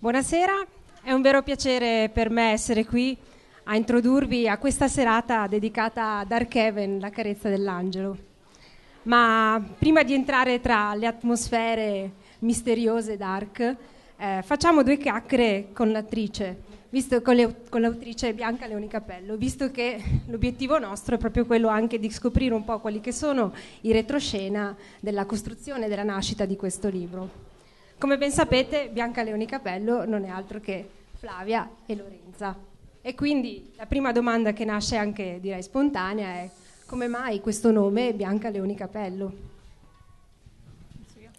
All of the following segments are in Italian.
Buonasera, è un vero piacere per me essere qui a introdurvi a questa serata dedicata a Dark Heaven, la carezza dell'angelo. Ma prima di entrare tra le atmosfere misteriose dark, eh, facciamo due chiacchiere con l'attrice, visto, con, le, con l'autrice Bianca Leoni Capello, visto che l'obiettivo nostro è proprio quello anche di scoprire un po' quelli che sono i retroscena della costruzione e della nascita di questo libro. Come ben sapete, Bianca Leoni Capello non è altro che Flavia e Lorenza. E quindi la prima domanda che nasce anche direi spontanea è come mai questo nome Bianca Leoni Capello?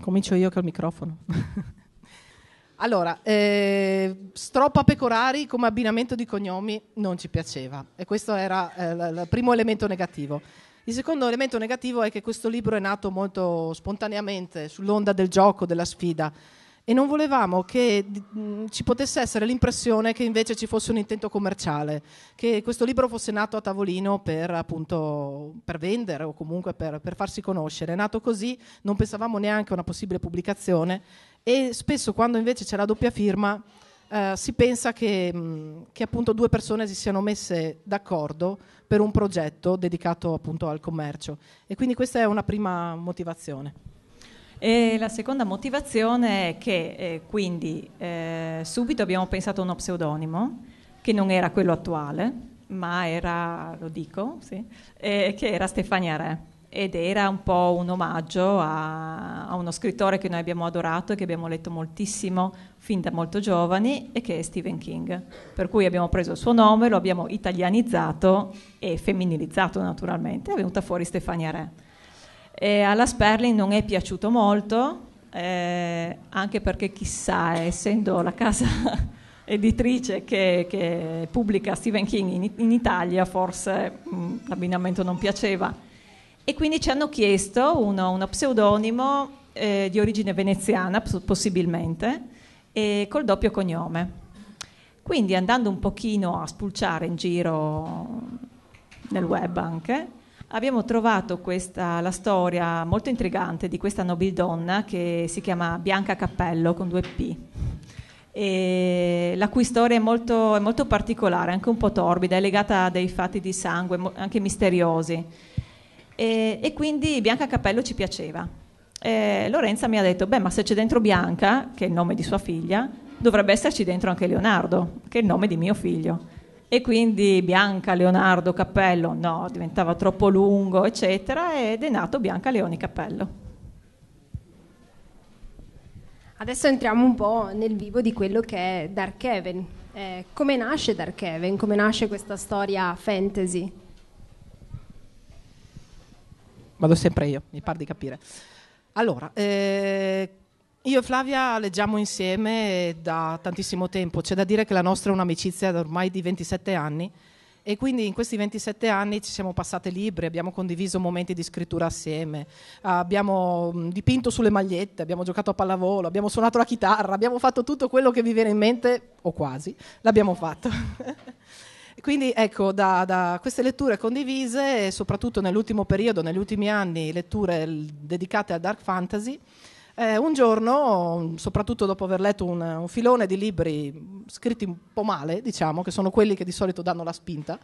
Comincio io col microfono. allora, eh, Stroppa Pecorari come abbinamento di cognomi non ci piaceva e questo era eh, il primo elemento negativo. Il secondo elemento negativo è che questo libro è nato molto spontaneamente sull'onda del gioco, della sfida e non volevamo che mm, ci potesse essere l'impressione che invece ci fosse un intento commerciale, che questo libro fosse nato a tavolino per, appunto, per vendere o comunque per, per farsi conoscere. È nato così, non pensavamo neanche a una possibile pubblicazione e spesso quando invece c'è la doppia firma eh, si pensa che, mm, che, appunto due persone si siano messe d'accordo per un progetto dedicato appunto al commercio e quindi questa è una prima motivazione. E la seconda motivazione è che eh, quindi eh, subito abbiamo pensato a uno pseudonimo che non era quello attuale, ma era, lo dico, sì, eh, che era Stefania Re ed era un po' un omaggio a, a, uno scrittore che noi abbiamo adorato e che abbiamo letto moltissimo fin da molto giovani e che è Stephen King. Per cui abbiamo preso il suo nome, lo abbiamo italianizzato e femminilizzato naturalmente, è venuta fuori Stefania Re. E alla Sperling non è piaciuto molto, eh, anche perché chissà, essendo la casa editrice che, che, pubblica Stephen King in, in Italia, forse mh, mm, l'abbinamento non piaceva e quindi ci hanno chiesto uno, uno pseudonimo eh, di origine veneziana, possibilmente, e col doppio cognome. Quindi andando un pochino a spulciare in giro nel web anche, abbiamo trovato questa, la storia molto intrigante di questa nobildonna che si chiama Bianca Cappello con due P, e la cui storia è molto, è molto particolare, anche un po' torbida, è legata a dei fatti di sangue anche misteriosi. E, e quindi Bianca Cappello ci piaceva. E Lorenza mi ha detto, beh, ma se c'è dentro Bianca, che è il nome di sua figlia, dovrebbe esserci dentro anche Leonardo, che è il nome di mio figlio. E quindi Bianca Leonardo Cappello, no, diventava troppo lungo, eccetera, ed è nato Bianca Leoni Cappello. Adesso entriamo un po' nel vivo di quello che è Dark Heaven. Eh, come nasce Dark Heaven? Come nasce questa storia fantasy? Vado sempre io, mi par di capire. Allora, eh, io e Flavia leggiamo insieme da tantissimo tempo, c'è da dire che la nostra è un'amicizia da ormai di 27 anni e quindi in questi 27 anni ci siamo passate libri, abbiamo condiviso momenti di scrittura assieme, abbiamo mm, dipinto sulle magliette, abbiamo giocato a pallavolo, abbiamo suonato la chitarra, abbiamo fatto tutto quello che vi viene in mente, o quasi, l'abbiamo fatto. Quindi ecco, da, da, queste letture condivise, soprattutto nell'ultimo periodo, negli ultimi anni, letture dedicate a dark fantasy, eh, un giorno, soprattutto dopo aver letto un, un, filone di libri scritti un po' male, diciamo, che sono quelli che di solito danno la spinta,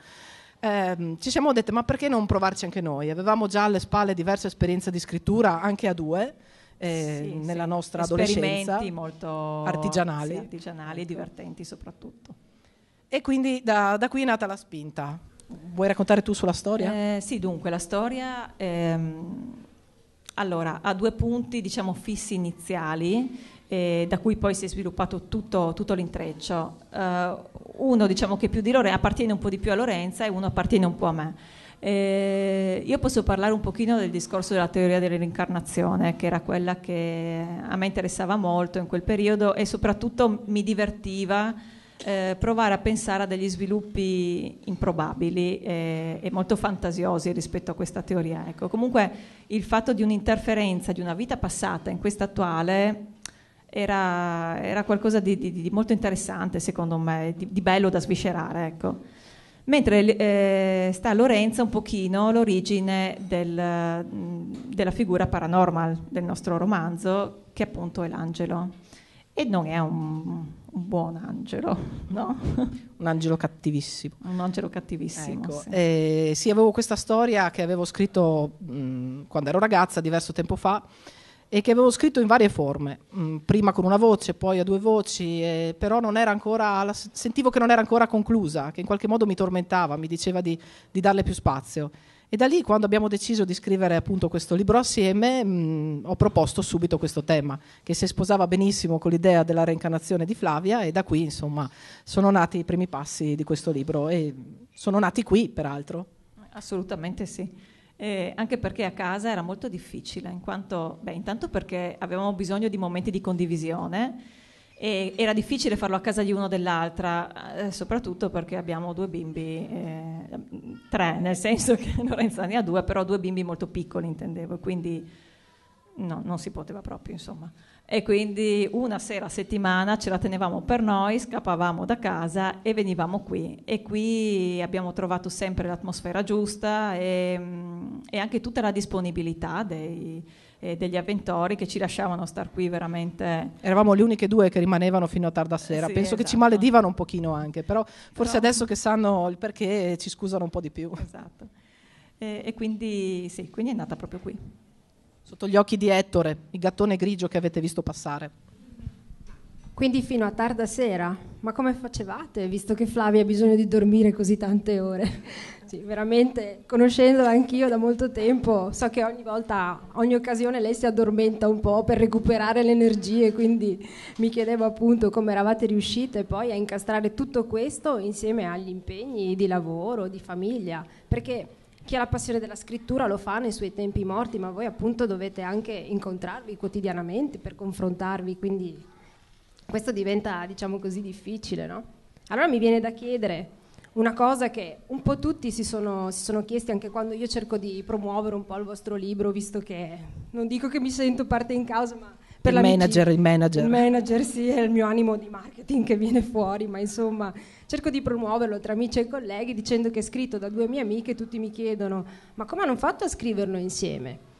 ehm, ci siamo dette ma perché non provarci anche noi? Avevamo già alle spalle diverse esperienze di scrittura, anche a due, eh, sì, nella sì. nostra adolescenza. molto artigianali. Sì, artigianali e divertenti soprattutto. E quindi da, da qui è nata la spinta. Vuoi raccontare tu sulla storia? Eh, sì, dunque, la storia ehm, allora, ha due punti diciamo, fissi iniziali. Eh, da cui poi si è sviluppato tutto, tutto l'intreccio. Uh, uno diciamo che più di Lore- appartiene un po' di più a Lorenza e uno appartiene un po' a me. Eh, io posso parlare un pochino del discorso della teoria dell'incarnazione, che era quella che a me interessava molto in quel periodo e soprattutto mi divertiva eh, provare a pensare a degli sviluppi improbabili eh, e molto fantasiosi rispetto a questa teoria. Ecco. Comunque il fatto di un'interferenza di una vita passata in questa attuale era, era qualcosa di, di, di, molto interessante, secondo me, di, di bello da sviscerare. Ecco. Mentre eh, sta a Lorenza un pochino l'origine del, della figura paranormal del nostro romanzo, che appunto è l'angelo. E non è un, buon angelo, no? Un angelo cattivissimo. Un angelo cattivissimo. Ecco, sì. Eh, sì avevo questa storia che avevo scritto mh, mm, quando ero ragazza, diverso tempo fa, e che avevo scritto in varie forme, mh, mm, prima con una voce, poi a due voci, eh, però non era ancora, la, sentivo che non era ancora conclusa, che in qualche modo mi tormentava, mi diceva di, di darle più spazio. E da lì, quando abbiamo deciso di scrivere appunto questo libro assieme, mh, mm, ho proposto subito questo tema, che si sposava benissimo con l'idea della reincarnazione di Flavia e da qui, insomma, sono nati i primi passi di questo libro e sono nati qui, peraltro. Assolutamente sì. Eh, anche perché a casa era molto difficile, in quanto, beh, intanto perché avevamo bisogno di momenti di condivisione e era difficile farlo a casa di uno o dell'altra, eh, soprattutto perché abbiamo due bimbi, eh, tre, nel senso che Lorenza ne ha due, però due bimbi molto piccoli intendevo, quindi no, non si poteva proprio insomma. E quindi una sera a settimana ce la tenevamo per noi, scappavamo da casa e venivamo qui. E qui abbiamo trovato sempre l'atmosfera giusta e, mm, e anche tutta la disponibilità dei, eh, degli avventori che ci lasciavano star qui veramente. Eravamo le uniche due che rimanevano fino a tarda eh sera. Sì, Penso esatto. che ci esatto. maledivano un pochino anche, però forse però... adesso che sanno il perché ci scusano un po' di più. Esatto. E, e quindi sì, quindi è nata proprio qui. Sotto gli occhi di Ettore, il gattone grigio che avete visto passare quindi fino a tarda sera. Ma come facevate, visto che Flavia ha bisogno di dormire così tante ore? sì, veramente, conoscendola anch'io da molto tempo, so che ogni volta, ogni occasione lei si addormenta un po' per recuperare le energie, quindi mi chiedevo appunto come eravate riuscite poi a incastrare tutto questo insieme agli impegni di lavoro, di famiglia, perché chi ha la passione della scrittura lo fa nei suoi tempi morti, ma voi appunto dovete anche incontrarvi quotidianamente per confrontarvi, quindi questo diventa, diciamo così, difficile, no? Allora mi viene da chiedere una cosa che un po' tutti si sono, si sono, chiesti anche quando io cerco di promuovere un po' il vostro libro, visto che non dico che mi sento parte in causa, ma per il la manager, il manager. Il manager sì, è il mio animo di marketing che viene fuori, ma insomma cerco di promuoverlo tra amici e colleghi dicendo che è scritto da due mie amiche, tutti mi chiedono ma come hanno fatto a scriverlo insieme?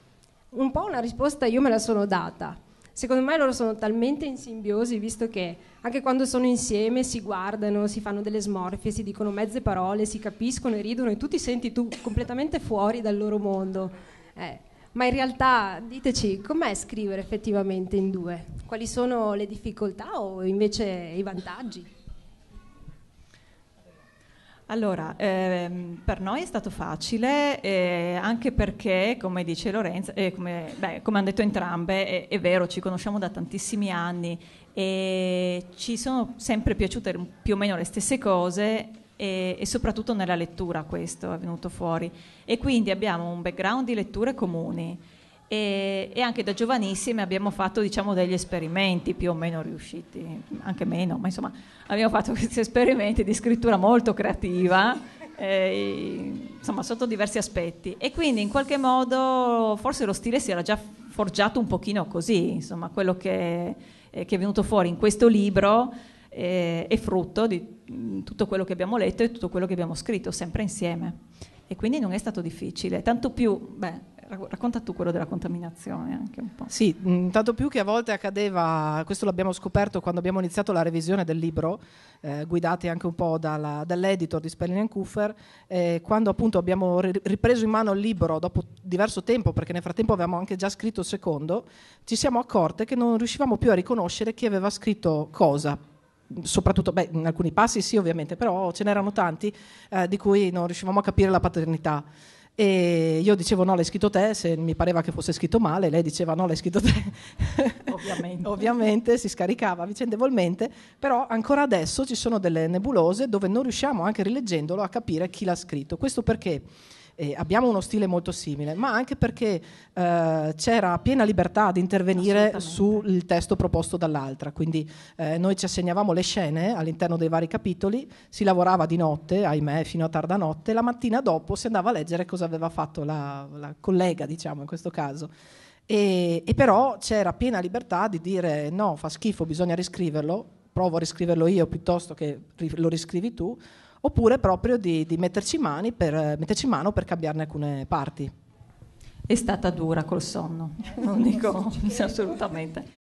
Un po' una risposta io me la sono data, Secondo me loro sono talmente in simbiosi, visto che anche quando sono insieme si guardano, si fanno delle smorfie, si dicono mezze parole, si capiscono e ridono e tu ti senti tu completamente fuori dal loro mondo. Eh, ma in realtà diteci com'è scrivere effettivamente in due? Quali sono le difficoltà o invece i vantaggi? Allora, ehm, per noi è stato facile eh, anche perché, come dice Lorenzo, eh, come, beh, come, hanno detto entrambe, è, è, vero, ci conosciamo da tantissimi anni e ci sono sempre piaciute più o meno le stesse cose e, e soprattutto nella lettura questo è venuto fuori e quindi abbiamo un background di letture comuni e, e, anche da giovanissime abbiamo fatto diciamo, degli esperimenti più o meno riusciti, anche meno, ma insomma abbiamo fatto questi esperimenti di scrittura molto creativa, eh, insomma sotto diversi aspetti e quindi in qualche modo forse lo stile si era già forgiato un pochino così, insomma quello che, eh, che è venuto fuori in questo libro eh, è frutto di mm, tutto quello che abbiamo letto e tutto quello che abbiamo scritto sempre insieme e quindi non è stato difficile, tanto più... Beh, racconta tu quello della contaminazione anche un po'. Sì, mm, tanto più che a volte accadeva, questo l'abbiamo scoperto quando abbiamo iniziato la revisione del libro, eh, guidati anche un po' dalla, dall'editor di Spelling Coofer, eh, quando appunto abbiamo ripreso in mano il libro dopo diverso tempo, perché nel frattempo avevamo anche già scritto il secondo, ci siamo accorte che non riuscivamo più a riconoscere chi aveva scritto cosa, soprattutto beh, in alcuni passi sì ovviamente, però ce n'erano tanti eh, di cui non riuscivamo a capire la paternità. E io dicevo no, l'hai scritto te, se mi pareva che fosse scritto male, lei diceva no, l'hai scritto te. Ovviamente. Ovviamente si scaricava vicendevolmente, però ancora adesso ci sono delle nebulose dove non riusciamo, anche rileggendolo, a capire chi l'ha scritto. Questo perché eh, abbiamo uno stile molto simile, ma anche perché eh, c'era piena libertà di intervenire sul testo proposto dall'altra. Quindi eh, noi ci assegnavamo le scene all'interno dei vari capitoli, si lavorava di notte, ahimè, fino a tarda notte, la mattina dopo si andava a leggere cosa aveva fatto la, la collega, diciamo in questo caso. E, e però c'era piena libertà di dire no, fa schifo, bisogna riscriverlo, provo a riscriverlo io piuttosto che lo riscrivi tu, oppure proprio di, di metterci, per, metterci mano per cambiarne alcune parti. È stata dura col sonno, non dico assolutamente.